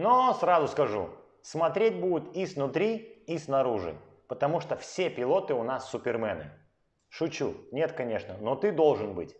Но сразу скажу, смотреть будут и снутри, и снаружи, потому что все пилоты у нас супермены. Шучу, нет, конечно, но ты должен быть.